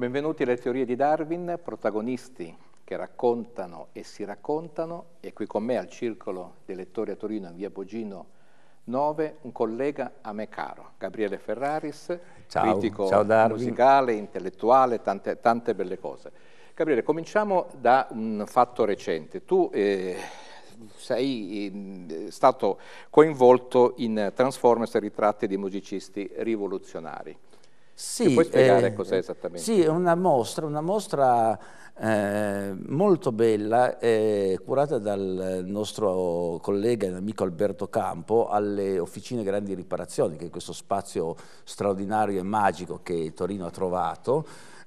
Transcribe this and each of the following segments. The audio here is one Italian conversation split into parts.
Benvenuti alle teorie di Darwin, protagonisti che raccontano e si raccontano, e qui con me al Circolo dei Lettori a Torino, in via Bogino 9, un collega a me caro, Gabriele Ferraris, Ciao. critico Ciao musicale, intellettuale, tante, tante, belle cose. Gabriele, cominciamo da un fatto recente. Tu eh, sei stato coinvolto in Transformers e ritratti di musicisti rivoluzionari. Sì, puoi spiegare eh, cos'è esattamente? Sì, è una mostra, una mostra eh, molto bella, eh, curata dal nostro collega e amico Alberto Campo alle Officine Grandi Riparazioni, che è questo spazio straordinario e magico che Torino ha trovato.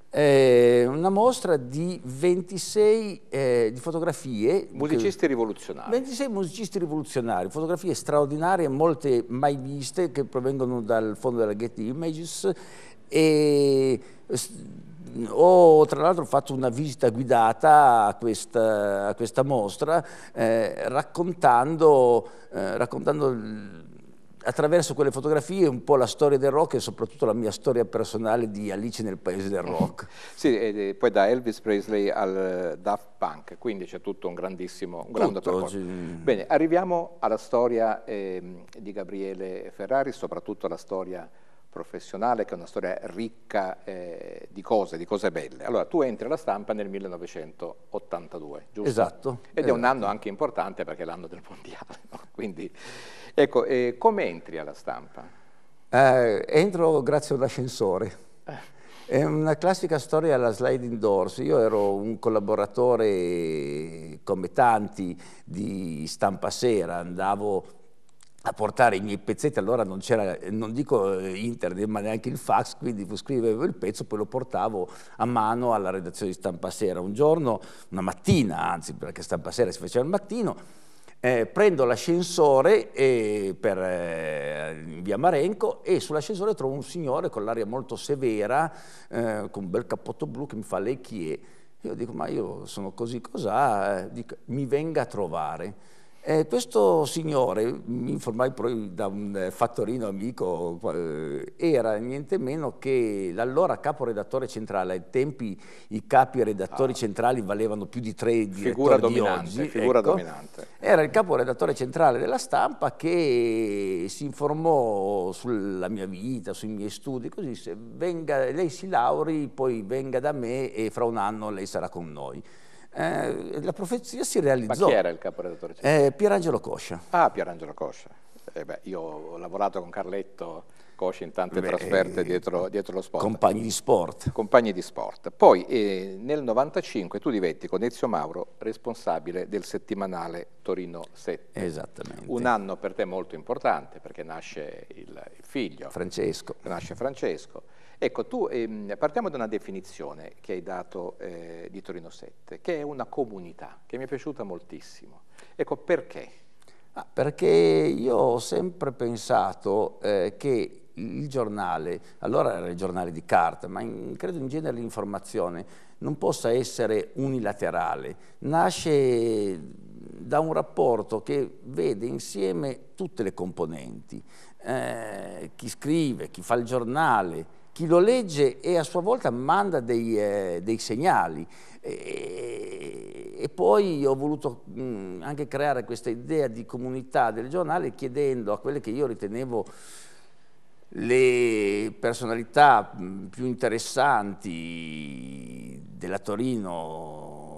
Eh, una mostra di 26 eh, di fotografie. Musicisti che, rivoluzionari. 26 musicisti rivoluzionari, fotografie straordinarie, molte mai viste, che provengono dal fondo della Getty Images e ho tra l'altro fatto una visita guidata a questa, a questa mostra eh, raccontando, eh, raccontando attraverso quelle fotografie un po' la storia del rock e soprattutto la mia storia personale di Alice nel paese del rock. sì, poi da Elvis Presley al Daft Punk, quindi c'è tutto un grandissimo un grande percorso. Bene, arriviamo alla storia eh, di Gabriele Ferrari, soprattutto alla storia professionale che è una storia ricca eh, di cose, di cose belle. Allora tu entri alla stampa nel 1982, giusto? Esatto. Ed è un anno esatto. anche importante perché è l'anno del mondiale. No? Quindi, ecco, eh, come entri alla stampa? Eh, entro grazie all'ascensore. Eh. È una classica storia alla sliding doors. Io ero un collaboratore come tanti di stampa sera, andavo a portare i miei pezzetti, allora non c'era, non dico eh, internet, ma neanche il fax, quindi scrivevo il pezzo, poi lo portavo a mano alla redazione di Stampa Sera. Un giorno, una mattina, anzi, perché Stampa Sera si faceva il mattino, eh, prendo l'ascensore eh, per eh, via Marenco e sull'ascensore trovo un signore con l'aria molto severa, eh, con un bel cappotto blu che mi fa lei chi è? Io dico, ma io sono così cos'ha, dico, mi venga a trovare. E eh, questo signore, mi informai poi da un eh, fattorino amico, era niente meno che l'allora caporedattore centrale, ai tempi i capi redattori ah. centrali valevano più di tre direttori di oggi, figura ecco, dominante. Era il caporedattore centrale della stampa che si informò sulla mia vita, sui miei studi, così se venga, lei si lauri, poi venga da me e fra un anno lei sarà con noi. Eh, la profezia si realizzò. Ma chi era il caporedattore? Eh, Pierangelo Coscia. Ah, Pierangelo Coscia. Eh beh, io ho lavorato con Carletto Coscia in tante beh, trasferte eh, dietro, dietro, lo sport. Compagni di sport. Compagni di sport. Poi eh, nel 1995 tu diventi con Ezio Mauro responsabile del settimanale Torino 7. Esattamente. Un anno per te molto importante perché nasce il, il figlio. Francesco. Nasce Francesco Ecco, tu, ehm, partiamo da una definizione che hai dato eh, di Torino 7, che è una comunità, che mi è piaciuta moltissimo. Ecco, perché? Ah, perché io ho sempre pensato eh, che il giornale, allora era il giornale di carta, ma in, credo in genere l'informazione, non possa essere unilaterale, nasce da un rapporto che vede insieme tutte le componenti, eh, chi scrive, chi fa il giornale, chi lo legge e a sua volta manda dei, eh, dei segnali. E, e, poi ho voluto mh, mm, anche creare questa idea di comunità del giornale chiedendo a quelle che io ritenevo le personalità mm, più interessanti della Torino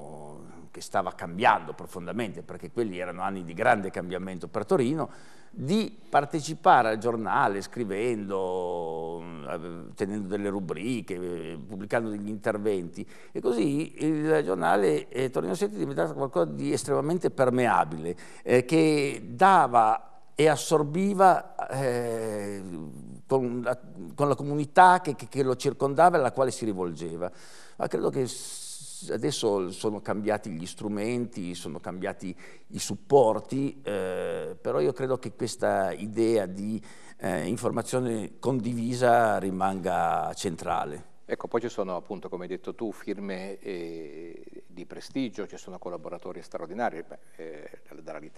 che stava cambiando profondamente, perché quelli erano anni di grande cambiamento per Torino, di partecipare al giornale scrivendo, eh, tenendo delle rubriche, pubblicando degli interventi e così il giornale eh, Torino 7 è diventato qualcosa di estremamente permeabile eh, che dava e assorbiva eh, con, la, con, la, comunità che, che, che lo circondava e alla quale si rivolgeva. Ma credo che adesso sono cambiati gli strumenti, sono cambiati i supporti, eh, però io credo che questa idea di eh, informazione condivisa rimanga centrale. Ecco, poi ci sono appunto, come hai detto tu, firme eh, di prestigio, ci sono collaboratori straordinari, eh,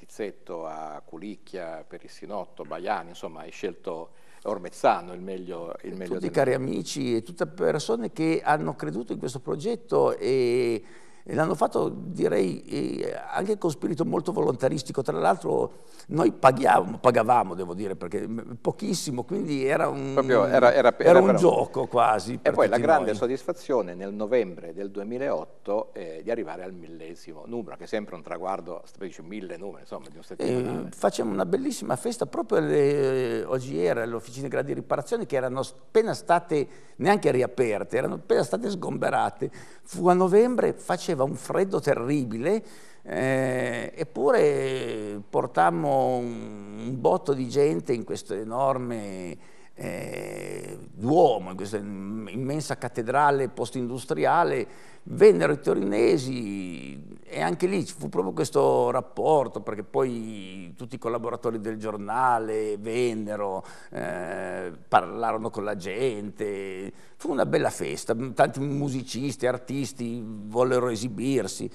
Pizzetto, a Culicchia, Perissinotto, Baiani, insomma hai scelto Ormezzano il meglio, il meglio Tutti cari amici e tutte persone che hanno creduto in questo progetto e e l'hanno fatto, direi, eh, anche con spirito molto volontaristico. Tra l'altro noi paghiamo, pagavamo, devo dire, perché mm, pochissimo, quindi era un, era, era, era un gioco quasi. E poi la grande noi. soddisfazione nel novembre del 2008 eh, di arrivare al millesimo numero, che è sempre un traguardo, dice mille numeri, insomma, di un eh, settimanale. Eh, facciamo una bellissima festa proprio alle, eh, oggi era all'Officina Gradi di Riparazione, che erano appena state neanche riaperte, erano appena state sgomberate. Fu a novembre, facevamo faceva un freddo terribile, eh, eppure portammo un, un, botto di gente in questo enorme eh, Duomo, in questa immensa cattedrale post-industriale, vennero i torinesi e anche lì fu proprio questo rapporto, perché poi tutti i collaboratori del giornale vennero, eh, parlarono con la gente, fu una bella festa, tanti musicisti, artisti vollero esibirsi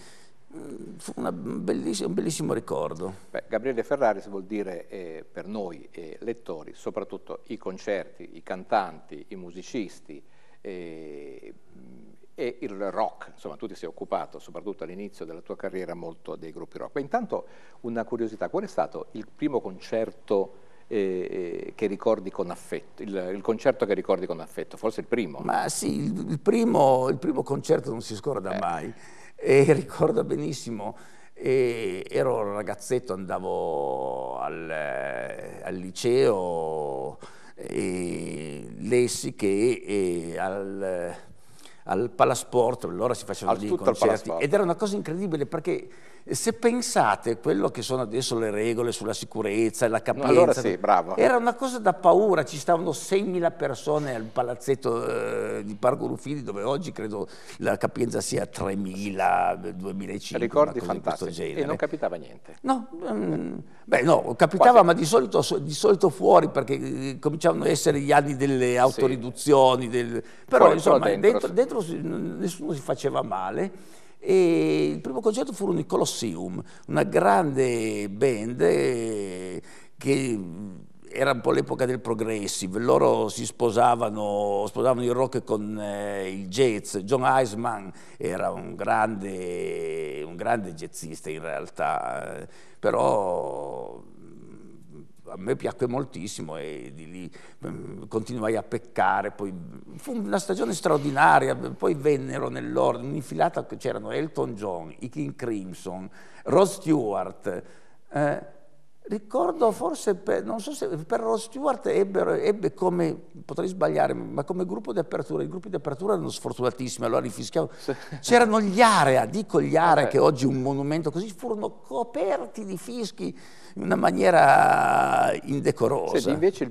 fu bellissima, un bellissimo ricordo. Beh, Gabriele Ferraris vuol dire eh, per noi eh, lettori soprattutto i concerti, i cantanti, i musicisti eh, e il rock, insomma tu ti sei occupato soprattutto all'inizio della tua carriera molto dei gruppi rock. Ma intanto una curiosità, qual è stato il primo concerto eh, eh, che ricordi con affetto, il, il, concerto che ricordi con affetto, forse il primo? Ma sì, il, il, primo, il primo, concerto non si scorda eh. mai e ricordo benissimo, e ero ragazzetto, andavo al, eh, al liceo e lessi che eh, al al Palasport, allora si facevano dei concerti ed era una cosa incredibile perché se pensate quello che sono adesso le regole sulla sicurezza e la capienza, allora sì, era una cosa da paura, ci stavano 6.000 persone al palazzetto eh, di Parco Ruffini dove oggi credo la capienza sia 3.000, 2.500. Ricordi fantastici e non capitava niente. No, mm, beh no, capitava Quasi. ma di solito, di solito, fuori perché eh, cominciavano a essere gli anni delle autoriduzioni, sì. del, però fuori, insomma dentro, dentro teatro nessuno si faceva male e il primo concerto furono i Colosseum, una grande band eh, che mm, era un po' l'epoca del progressive, loro si sposavano, sposavano il rock con eh, il jazz, John Iceman era un grande, un grande jazzista in realtà, eh, però a me piacque moltissimo e di lì mm, continuai a peccare, poi fu una stagione straordinaria, poi vennero nell'ordine, un'infilata che c'erano Elton John, i King Crimson, Ross Stewart, eh, Ricordo forse, per, non so se per lo Stewart ebbero, ebbe come, potrei sbagliare, ma come gruppo di apertura, i gruppi di apertura erano sfortunatissimi, allora rifischiavo. Sì. C'erano gli area, dico gli area, okay. che oggi è un monumento così, furono coperti di fischi in una maniera indecorosa. Senti, invece